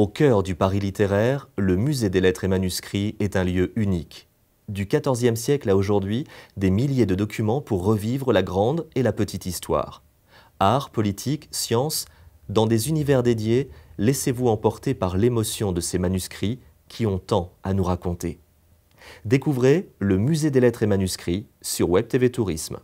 Au cœur du Paris littéraire, le Musée des lettres et manuscrits est un lieu unique. Du XIVe siècle à aujourd'hui, des milliers de documents pour revivre la grande et la petite histoire. Art, politique, science, dans des univers dédiés, laissez-vous emporter par l'émotion de ces manuscrits qui ont tant à nous raconter. Découvrez le Musée des lettres et manuscrits sur WebTV Tourisme.